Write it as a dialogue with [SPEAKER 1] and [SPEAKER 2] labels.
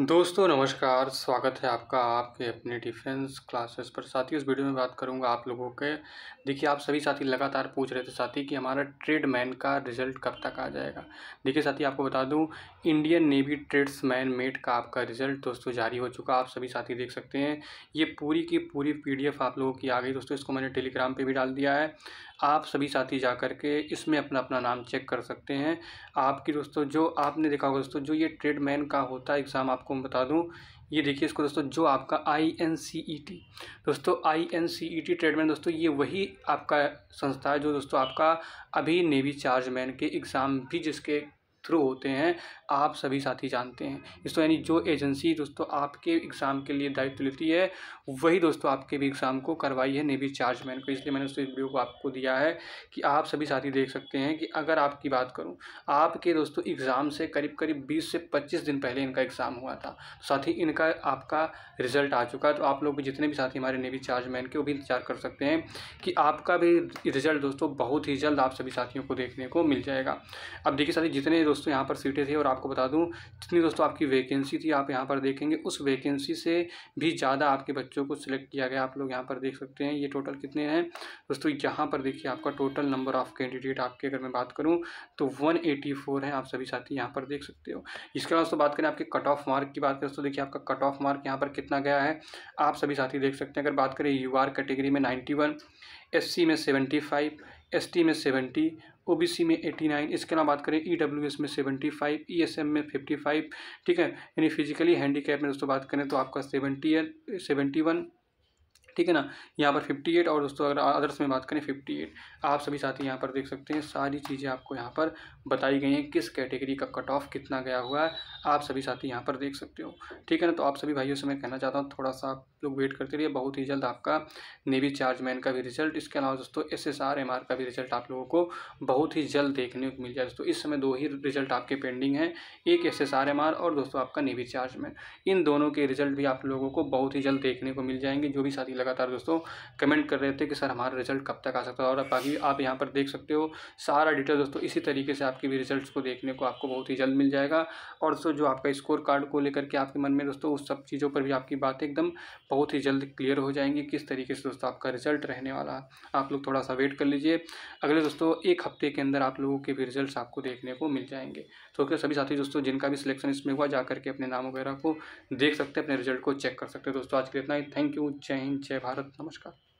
[SPEAKER 1] दोस्तों नमस्कार स्वागत है आपका आपके अपने डिफेंस क्लासेस पर साथी उस वीडियो में बात करूंगा आप लोगों के देखिए आप सभी साथी लगातार पूछ रहे थे साथी कि हमारा ट्रेड मैन का रिजल्ट कब तक आ जाएगा देखिए साथी आपको बता दूं Indian navy tradesman mate का आपका रिजल्ट दोस्तों जारी हो चुका आप सभी साथी देख सकते हैं ये पूरी की पूरी पी आप लोगों की आ गई दोस्तों इसको मैंने टेलीग्राम पर भी डाल दिया है आप सभी साथी जा के इसमें अपना अपना नाम चेक कर सकते हैं आपकी दोस्तों जो आपने देखा होगा दोस्तों जो ये ट्रेड मैन का होता है एग्ज़ाम आप आपको मैं बता दूँ ये देखिए इसको दोस्तों जो आपका आई एन सी ई टी दोस्तों I N C E T ट्रेडमैन दोस्तों ये वही आपका संस्था है जो दोस्तों आपका अभी नेवी चार्जमैन के एग्ज़ाम भी जिसके थ्रू होते हैं आप सभी साथी जानते हैं दोस्तों यानी जो एजेंसी दोस्तों आपके एग्ज़ाम के लिए दायित्व लेती है वही दोस्तों आपके भी एग्ज़ाम को करवाई है नेवी चार्ज मैन को इसलिए मैंने उस वीडियो को आपको दिया है कि आप सभी साथी देख सकते हैं कि अगर आपकी बात करूँ आपके दोस्तों एग्ज़ाम से करीब करीब बीस से पच्चीस दिन पहले इनका एग्ज़ाम हुआ था तो साथ ही इनका आपका रिजल्ट आ चुका है तो आप लोग भी जितने भी साथी हमारे नेवी चार्ज मैन के वो भी इंतजार कर सकते हैं कि आपका भी रिजल्ट दोस्तों बहुत ही जल्द आप सभी साथियों को देखने को मिल जाएगा अब देखिए साथी जितने दोस्तों यहाँ पर सीटें थी और आपको बता दूँ जितनी दोस्तों आपकी वैकेंसी थी आप यहाँ पर देखेंगे उस वैकेंसी से भी ज़्यादा आपके बच्चों को सिलेक्ट किया गया आप लोग यहाँ पर देख सकते हैं ये टोटल कितने हैं दोस्तों यहाँ पर देखिए आपका टोटल नंबर ऑफ़ कैंडिडेट आपके अगर मैं बात करूँ तो वन है आप सभी साथी यहाँ पर देख सकते हो इसके अलावा दोस्तों बात करें आपके कट ऑफ मार्क की बात करें दोस्तों देखिए आपका कट ऑफ मार्क यहाँ पर कितना गया है आप सभी साथी देख सकते हैं अगर बात करें यू कैटेगरी में नाइन्टी वन एस में सेवेंटी फाइव एस में सेवेंटी ओ में एटी नाइन इसके अलावा बात करें ई e में सेवेंटी फाइव ई में फिफ्टी फाइव ठीक है यानी फिजिकली हैंडी में दोस्तों बात करें तो आपका सेवेंटी एट सेवेंटी वन ठीक है ना यहाँ पर फिफ्टी एट और दोस्तों अगर अदर्स में बात करें फिफ्टी एट आप सभी साथी यहाँ पर देख सकते हैं सारी चीज़ें आपको यहाँ पर बताई गई हैं किस कैटेगरी का कट ऑफ कितना गया हुआ है आप सभी साथी यहाँ पर देख सकते हो ठीक है ना तो आप सभी भाइयों से मैं कहना चाहता हूँ थोड़ा सा आप लोग वेट करते रहिए बहुत ही जल्द आपका नेवी चार्जमैन का भी रिजल्ट इसके अलावा दोस्तों S S R M R का भी रिजल्ट आप लोगों को बहुत ही जल्द देखने को मिल जाए दोस्तों इस समय दो ही रिजल्ट आपके पेंडिंग हैं एक S S R M R और दोस्तों आपका नेवी चार्जमैन इन दोनों के रिजल्ट भी आप लोगों को बहुत ही जल्द देखने को मिल जाएंगे जो भी साथी लगातार दोस्तों कमेंट कर रहे थे कि सर हमारा रिजल्ट कब तक आ सकता है और बाकी आप यहाँ पर देख सकते हो सारा डिटेल दोस्तों इसी तरीके से आपके भी रिजल्ट को देखने को आपको बहुत ही जल्द मिल जाएगा और दोस्तों दोस्तों जो आपका स्कोर कार्ड को लेकर के आपके मन में दोस्तों उस सब चीज़ों पर भी आपकी बात एकदम बहुत ही जल्द क्लियर हो जाएंगी किस तरीके से दोस्तों आपका रिजल्ट रहने वाला आप लोग थोड़ा सा वेट कर लीजिए अगले दोस्तों एक हफ्ते के अंदर आप लोगों के भी रिजल्ट आपको देखने को मिल जाएंगे तो क्या सभी साथी दोस्तों जिनका भी सिलेक्शन इसमें हुआ जा करके अपने नाम वगैरह को देख सकते हैं अपने रिजल्ट को चेक कर सकते हैं दोस्तों आज के इतना ही थैंक यू जय हिंद जय भारत नमस्कार